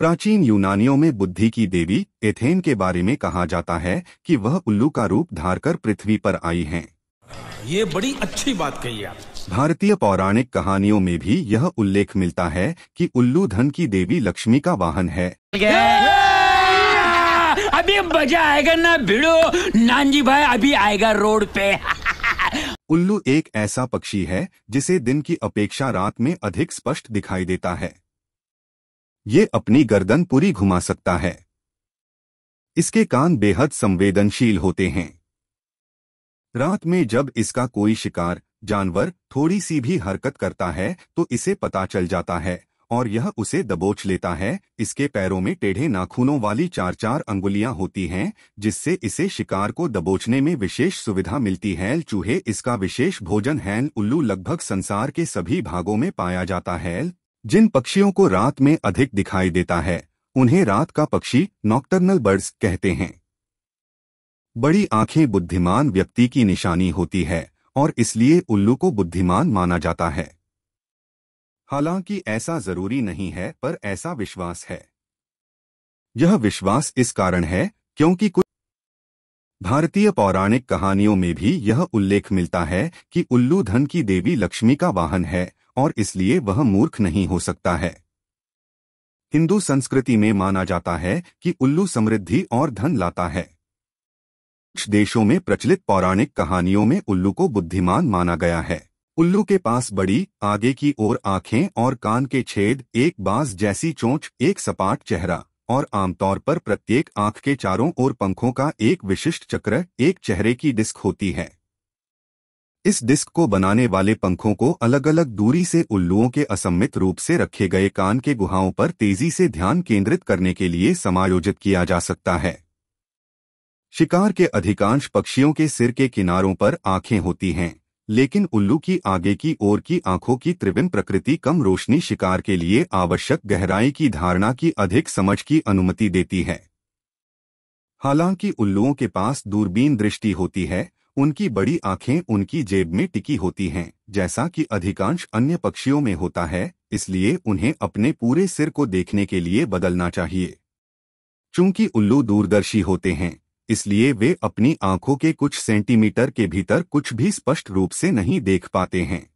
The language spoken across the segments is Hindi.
प्राचीन यूनानियों में बुद्धि की देवी एथेन के बारे में कहा जाता है कि वह उल्लू का रूप धारकर पृथ्वी पर आई हैं। ये बड़ी अच्छी बात कही आप भारतीय पौराणिक कहानियों में भी यह उल्लेख मिलता है कि उल्लू धन की देवी लक्ष्मी का वाहन है अभी मजा आएगा ना भिड़ो नानजी भाई अभी आएगा रोड पे उल्लू एक ऐसा पक्षी है जिसे दिन की अपेक्षा रात में अधिक स्पष्ट दिखाई देता है ये अपनी गर्दन पूरी घुमा सकता है इसके कान बेहद संवेदनशील होते हैं रात में जब इसका कोई शिकार जानवर थोड़ी सी भी हरकत करता है तो इसे पता चल जाता है और यह उसे दबोच लेता है इसके पैरों में टेढ़े नाखूनों वाली चार चार अंगुलियां होती हैं जिससे इसे शिकार को दबोचने में विशेष सुविधा मिलती है चूहे इसका विशेष भोजन हैल उल्लू लगभग संसार के सभी भागों में पाया जाता है जिन पक्षियों को रात में अधिक दिखाई देता है उन्हें रात का पक्षी नॉक्टर्नल बर्ड्स कहते हैं बड़ी आंखें बुद्धिमान व्यक्ति की निशानी होती है और इसलिए उल्लू को बुद्धिमान माना जाता है हालांकि ऐसा जरूरी नहीं है पर ऐसा विश्वास है यह विश्वास इस कारण है क्योंकि कुछ भारतीय पौराणिक कहानियों में भी यह उल्लेख मिलता है कि उल्लू धन की देवी लक्ष्मी का वाहन है और इसलिए वह मूर्ख नहीं हो सकता है हिंदू संस्कृति में माना जाता है कि उल्लू समृद्धि और धन लाता है कुछ देशों में प्रचलित पौराणिक कहानियों में उल्लू को बुद्धिमान माना गया है उल्लू के पास बड़ी आगे की ओर आंखें और कान के छेद एक बांस जैसी चोंच एक सपाट चेहरा और आमतौर पर प्रत्येक आंख के चारों ओर पंखों का एक विशिष्ट चक्र एक चेहरे की डिस्क होती है इस डिस्क को बनाने वाले पंखों को अलग अलग दूरी से उल्लुओं के असम्मित रूप से रखे गए कान के गुहाओं पर तेजी से ध्यान केंद्रित करने के लिए समायोजित किया जा सकता है शिकार के अधिकांश पक्षियों के सिर के किनारों पर आंखें होती हैं लेकिन उल्लू की आगे की ओर की आंखों की त्रिविम प्रकृति कम रोशनी शिकार के लिए आवश्यक गहराई की धारणा की अधिक समझ की अनुमति देती है हालांकि उल्लुओं के पास दूरबीन दृष्टि होती है उनकी बड़ी आंखें उनकी जेब में टिकी होती हैं जैसा कि अधिकांश अन्य पक्षियों में होता है इसलिए उन्हें अपने पूरे सिर को देखने के लिए बदलना चाहिए चूंकि उल्लू दूरदर्शी होते हैं इसलिए वे अपनी आंखों के कुछ सेंटीमीटर के भीतर कुछ भी स्पष्ट रूप से नहीं देख पाते हैं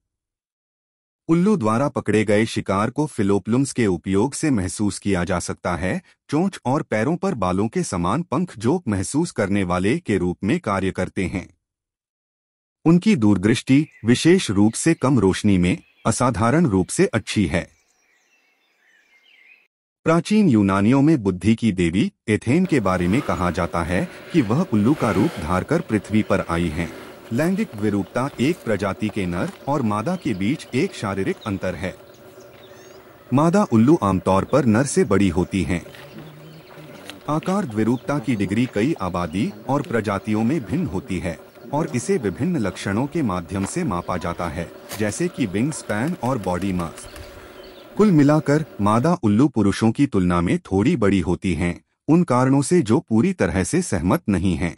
उल्लू द्वारा पकड़े गए शिकार को फिलोपलुम्स के उपयोग से महसूस किया जा सकता है चोंच और पैरों पर बालों के समान पंख जोक महसूस करने वाले के रूप में कार्य करते हैं उनकी दूरदृष्टि विशेष रूप से कम रोशनी में असाधारण रूप से अच्छी है प्राचीन यूनानियों में बुद्धि की देवी एथेन के बारे में कहा जाता है कि वह उल्लू का रूप धारकर पृथ्वी पर आई हैं। लैंगिक विरूपता एक प्रजाति के नर और मादा के बीच एक शारीरिक अंतर है मादा उल्लू आमतौर पर नर से बड़ी होती हैं। आकार द्विरूपता की डिग्री कई आबादी और प्रजातियों में भिन्न होती है और इसे विभिन्न लक्षणों के माध्यम से मापा जाता है जैसे कि विंग स्पैन और बॉडी मास कुल मिलाकर मादा उल्लू पुरुषों की तुलना में थोड़ी बड़ी होती हैं उन कारणों से जो पूरी तरह से सहमत नहीं हैं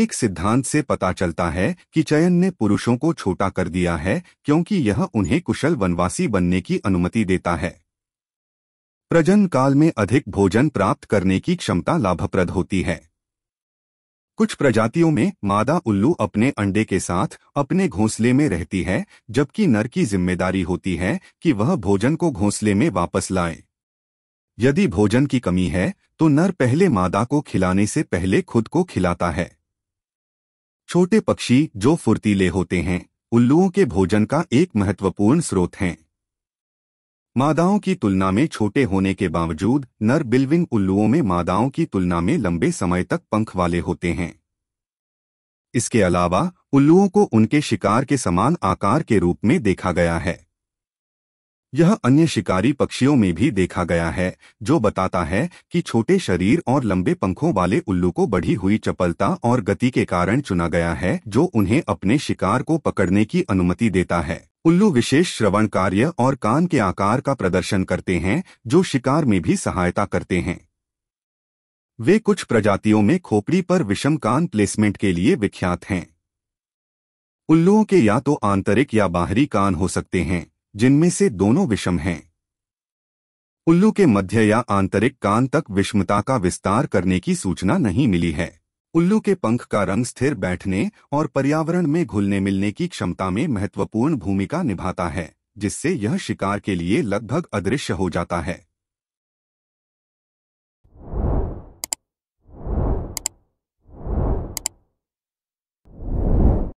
एक सिद्धांत से पता चलता है कि चयन ने पुरुषों को छोटा कर दिया है क्योंकि यह उन्हें कुशल वनवासी बनने की अनुमति देता है प्रजन काल में अधिक भोजन प्राप्त करने की क्षमता लाभप्रद होती है कुछ प्रजातियों में मादा उल्लू अपने अंडे के साथ अपने घोंसले में रहती है जबकि नर की जिम्मेदारी होती है कि वह भोजन को घोंसले में वापस लाए यदि भोजन की कमी है तो नर पहले मादा को खिलाने से पहले खुद को खिलाता है छोटे पक्षी जो फुर्तीले होते हैं उल्लुओं के भोजन का एक महत्वपूर्ण स्रोत हैं मादाओं की तुलना में छोटे होने के बावजूद नर बिल्विंग उल्लुओं में मादाओं की तुलना में लंबे समय तक पंख वाले होते हैं इसके अलावा उल्लुओं को उनके शिकार के समान आकार के रूप में देखा गया है यह अन्य शिकारी पक्षियों में भी देखा गया है जो बताता है कि छोटे शरीर और लंबे पंखों वाले उल्लू को बढ़ी हुई चपलता और गति के कारण चुना गया है जो उन्हें अपने शिकार को पकड़ने की अनुमति देता है उल्लू विशेष श्रवण कार्य और कान के आकार का प्रदर्शन करते हैं जो शिकार में भी सहायता करते हैं वे कुछ प्रजातियों में खोपड़ी पर विषम कान प्लेसमेंट के लिए विख्यात हैं उल्लुओं के या तो आंतरिक या बाहरी कान हो सकते हैं जिनमें से दोनों विषम हैं उल्लू के मध्य या आंतरिक कान तक विषमता का विस्तार करने की सूचना नहीं मिली है उल्लू के पंख का रंग स्थिर बैठने और पर्यावरण में घुलने मिलने की क्षमता में महत्वपूर्ण भूमिका निभाता है जिससे यह शिकार के लिए लगभग अदृश्य हो जाता है